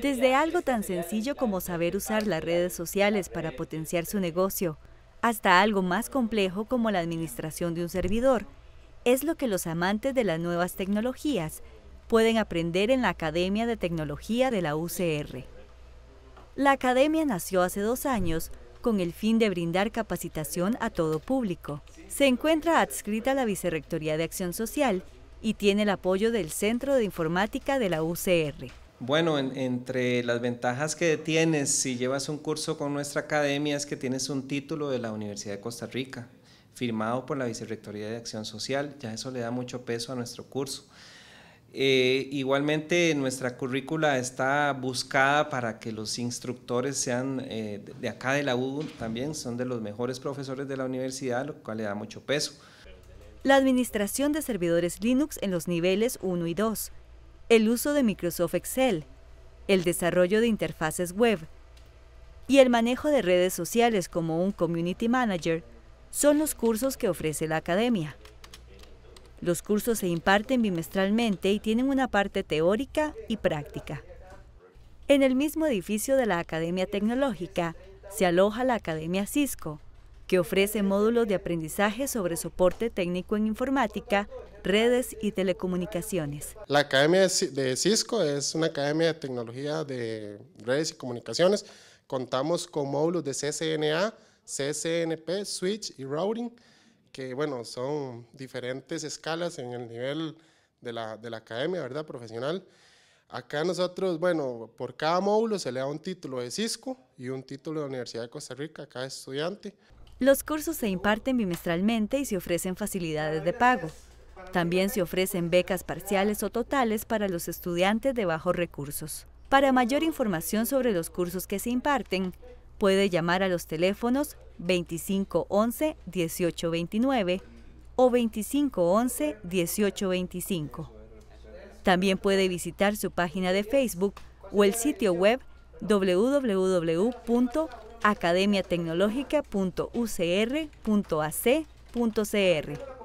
Desde algo tan sencillo como saber usar las redes sociales para potenciar su negocio, hasta algo más complejo como la administración de un servidor, es lo que los amantes de las nuevas tecnologías pueden aprender en la Academia de Tecnología de la UCR. La academia nació hace dos años con el fin de brindar capacitación a todo público. Se encuentra adscrita a la Vicerrectoría de Acción Social y tiene el apoyo del Centro de Informática de la UCR. Bueno, entre las ventajas que tienes si llevas un curso con nuestra academia es que tienes un título de la Universidad de Costa Rica, firmado por la Vicerrectoría de Acción Social, ya eso le da mucho peso a nuestro curso. Eh, igualmente, nuestra currícula está buscada para que los instructores sean eh, de acá de la U también, son de los mejores profesores de la universidad, lo cual le da mucho peso. La administración de servidores Linux en los niveles 1 y 2 el uso de Microsoft Excel, el desarrollo de interfaces web y el manejo de redes sociales como un Community Manager son los cursos que ofrece la academia. Los cursos se imparten bimestralmente y tienen una parte teórica y práctica. En el mismo edificio de la Academia Tecnológica se aloja la Academia Cisco, que ofrece módulos de aprendizaje sobre soporte técnico en informática redes y telecomunicaciones. La Academia de Cisco es una academia de tecnología de redes y comunicaciones. Contamos con módulos de CCNA, CCNP, Switch y Routing, que bueno, son diferentes escalas en el nivel de la, de la academia, ¿verdad? Profesional. Acá nosotros, bueno, por cada módulo se le da un título de Cisco y un título de la Universidad de Costa Rica a cada estudiante. Los cursos se imparten bimestralmente y se ofrecen facilidades de pago. También se ofrecen becas parciales o totales para los estudiantes de bajos recursos. Para mayor información sobre los cursos que se imparten, puede llamar a los teléfonos 2511-1829 o 2511-1825. También puede visitar su página de Facebook o el sitio web www.academiatecnologica.ucr.ac.cr.